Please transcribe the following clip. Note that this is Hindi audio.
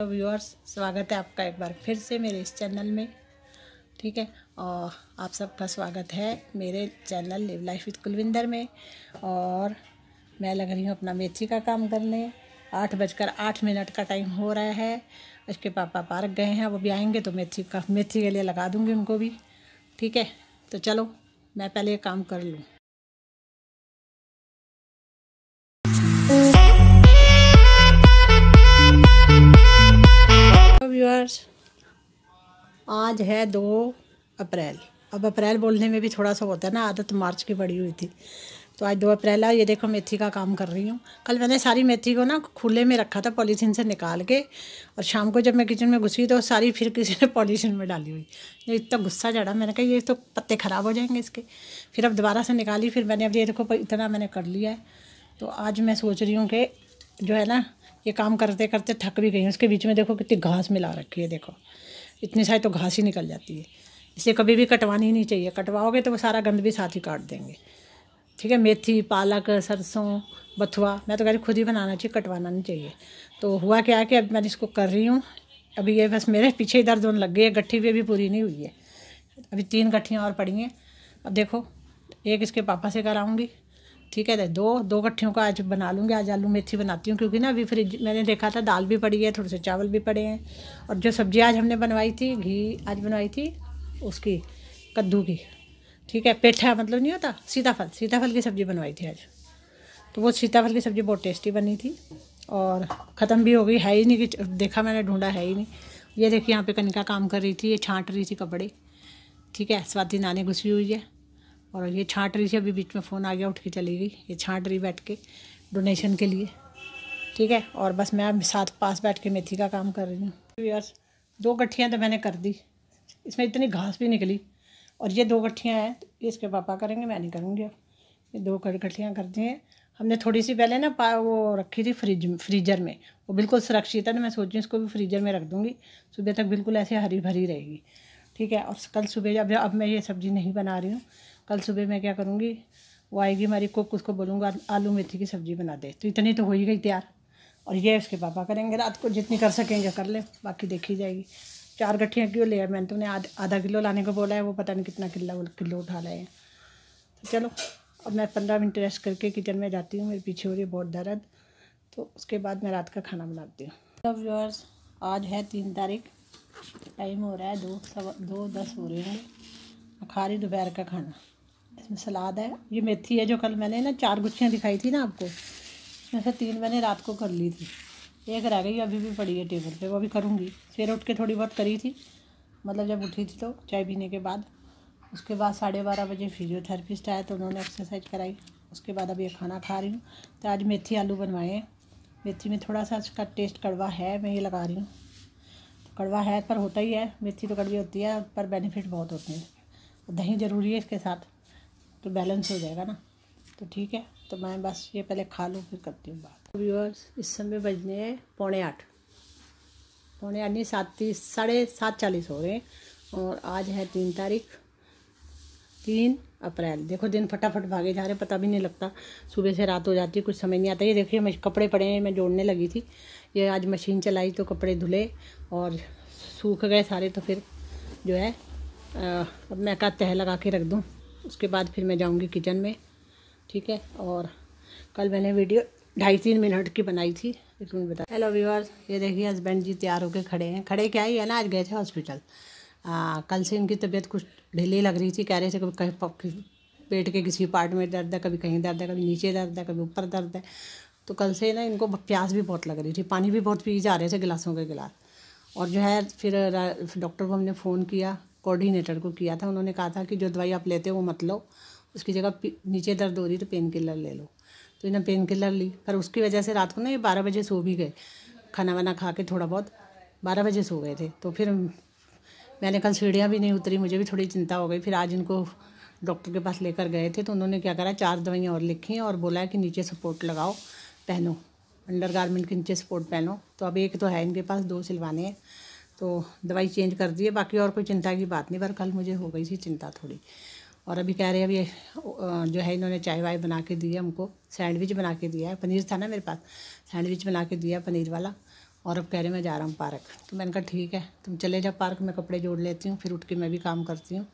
तो व्यूअर्स स्वागत है आपका एक बार फिर से मेरे इस चैनल में ठीक है और आप सबका स्वागत है मेरे channel live life with Kulwinder में और मैं लग रही हूँ अपना मेथी का काम करने आठ बजकर आठ मिनट का टाइम हो रहा है उसके पापा पार्क गए हैं वो भी आएंगे तो मेथी का मेथी के लिए लगा दूँगी उनको भी ठीक है तो चलो मैं पहले काम कर लूँ व्यूअर्स आज है दो अप्रैल अब अप्रैल बोलने में भी थोड़ा सा होता है ना आदत मार्च की बड़ी हुई थी तो आज दो अप्रैल है ये देखो मेथी का काम कर रही हूँ कल मैंने सारी मेथी को ना खुले में रखा था पॉलीथीन से निकाल के और शाम को जब मैं किचन में घुसी तो सारी फिर किसी ने पॉलीथीन में डाली हुई ये इतना गुस्सा चढ़ा मैंने कहा ये तो पत्ते ख़राब हो जाएंगे इसके फिर अब दोबारा से निकाली फिर मैंने अब ये देखो इतना मैंने कर लिया है तो आज मैं सोच रही हूँ कि जो है ना ये काम करते करते थक भी गई हूँ उसके बीच में देखो कितनी घास मिला रखी है देखो इतनी सारी तो घास ही निकल जाती है इसे कभी भी कटवानी नहीं चाहिए कटवाओगे तो वो सारा गंद भी साथ ही काट देंगे ठीक है मेथी पालक सरसों बथुआ मैं तो कह रही खुद ही बनाना चाहिए कटवाना नहीं चाहिए तो हुआ क्या है कि अब मैंने इसको कर रही हूँ अभी ये बस मेरे पीछे ही दर्द होने लग गई है गट्ठी भी अभी पूरी नहीं हुई है अभी तीन गट्ठियाँ और पड़ी हैं अब देखो एक इसके पापा से कराऊँगी ठीक है दो दो कट्ठियों का आज बना लूँगी आज आलू मेथी बनाती हूँ क्योंकि ना अभी फ्रिज मैंने देखा था दाल भी पड़ी है थोड़े से चावल भी पड़े हैं और जो सब्जी आज हमने बनवाई थी घी आज बनवाई थी उसकी कद्दू की ठीक है पेठा मतलब नहीं होता सीताफल सीताफल की सब्ज़ी बनवाई थी आज तो वो सीताफल की सब्ज़ी बहुत टेस्टी बनी थी और ख़त्म भी हो गई है ही नहीं कि देखा मैंने ढूंढा है ही नहीं ये देखिए यहाँ पे कनिका काम कर रही थी ये छांट रही थी कपड़े ठीक है स्वाति नानी घुसी हुई है और ये छाँट रही थी अभी बीच में फ़ोन आ गया उठ के चली गई ये छाँट रही बैठ के डोनेशन के लिए ठीक है और बस मैं अब साथ पास बैठ के मेथी का काम कर रही हूँ व्यूअर्स दो गठियाँ तो मैंने कर दी इसमें इतनी घास भी निकली और ये दो गठियाँ हैं तो ये इसके पापा करेंगे मैं नहीं करूँगी अब ये दो गठियाँ कर दी हैं हमने थोड़ी सी पहले ना पा वो रखी थी फ्रिज फ्रीजर में वो बिल्कुल सुरक्षित है ना तो मैं रही इसको भी फ्रीजर में रख दूँगी सुबह तक बिल्कुल ऐसे हरी भरी रहेगी ठीक है और कल सुबह अब अब मैं ये सब्ज़ी नहीं बना रही हूँ कल सुबह मैं क्या करूँगी वो आएगी हमारी कुक उसको बोलूँगा आलू मेथी की सब्ज़ी बना दे तो इतनी तो हो ही गई तैयार और ये उसके पापा करेंगे रात को जितनी कर सकेंगे कर ले बाकी देखी जाएगी चार गठियाँ क्यों ले मैंने तुमने तो उन्हें आधा किलो लाने को बोला है वो पता नहीं कितना किलो किलो उठा लाए हैं तो चलो अब मैं पंद्रह मिनट रेस्ट करके किचन में जाती हूँ मेरे पीछे हो रही है बहुत दर्द तो उसके बाद मैं रात का खाना बनाती हूँ सब व्यूअर्स आज है तीन तारीख टाइम हो रहा है दो सवा दो दस हो रहे हैं खा रही दोपहर का खाना इसमें सलाद है ये मेथी है जो कल मैंने ना चार गुच्छियाँ दिखाई थी ना आपको इसमें से तीन मैंने रात को कर ली थी एक रह गई अभी भी पड़ी है टेबल पे वो भी करूँगी सवेरे उठ के थोड़ी बहुत करी थी मतलब जब उठी थी तो चाय पीने के बाद उसके बाद साढ़े बारह बजे फिजियोथेरेपिस्ट आया तो उन्होंने एक्सरसाइज कराई उसके बाद अब ये खाना खा रही हूँ तो आज मेथी आलू बनवाए हैं मेथी में थोड़ा सा इसका टेस्ट कड़वा है मैं ये लगा रही हूँ तो कड़वा है पर होता ही है मेथी तो कड़वी होती है पर बेनिफिट बहुत होते हैं दही ज़रूरी है इसके साथ तो बैलेंस हो जाएगा ना तो ठीक है तो मैं बस ये पहले खा लूँ फिर करती हूँ बात व्यूअर्स इस समय बजने हैं पौने आठ पौने आठ नहीं सात तीस साढ़े सात चालीस हो रहे हैं और आज है तीन तारीख तीन अप्रैल देखो दिन फटाफट भागे जा रहे पता भी नहीं लगता सुबह से रात हो जाती है कुछ समझ नहीं आता ये देखिए मैं कपड़े पड़े हैं मैं जोड़ने लगी थी ये आज मशीन चलाई तो कपड़े धुले और सूख गए सारे तो फिर जो है अब मैं का तह लगा के रख दूँ उसके बाद फिर मैं जाऊँगी किचन में ठीक है और कल मैंने वीडियो ढाई तीन मिनट की बनाई थी इसमें बता हेलो व्यूअर्स ये देखिए हस्बैंड जी तैयार होकर खड़े हैं खड़े क्या ही है ना आज गए थे हॉस्पिटल कल से इनकी तबीयत कुछ ढीली लग रही थी कह रहे थे कभी कहीं पेट के किसी पार्ट में दर्द है कभी कहीं दर्द है कभी नीचे दर्द है कभी ऊपर दर्द है तो कल से ना इनको प्यास भी बहुत लग रही थी पानी भी बहुत पी जा रहे थे गिलासों के गिलास और जो है फिर डॉक्टर को हमने फ़ोन किया कोऑर्डिनेटर को किया था उन्होंने कहा था कि जो दवाई आप लेते हो वो मत लो उसकी जगह नीचे दर्द हो रही तो पेन किलर ले लो तो इन्हें पेन किलर ली पर उसकी वजह से रात को ना ये बारह बजे सो भी गए खाना वाना खा के थोड़ा बहुत बारह बजे सो गए थे तो फिर मैंने कल सीढ़ियाँ भी नहीं उतरी मुझे भी थोड़ी चिंता हो गई फिर आज इनको डॉक्टर के पास लेकर गए थे तो उन्होंने क्या करा चार दवाइयाँ और लिखी और बोला है कि नीचे सपोर्ट लगाओ पहनो अंडर गारमेंट के नीचे सपोर्ट पहनो तो अब एक तो है इनके पास दो सिलवाने हैं तो दवाई चेंज कर दिए बाकी और कोई चिंता की बात नहीं पर कल मुझे हो गई थी चिंता थोड़ी और अभी कह रहे हैं अभी जो है इन्होंने चाय वाय बना के दी है हमको सैंडविच बना के दिया है पनीर था ना मेरे पास सैंडविच बना के दिया पनीर वाला और अब कह रहे मैं जा रहा हूँ पार्क तो मैंने कहा ठीक है तुम चले जाओ पार्क में कपड़े जोड़ लेती हूँ फिर उठ के मैं भी काम करती हूँ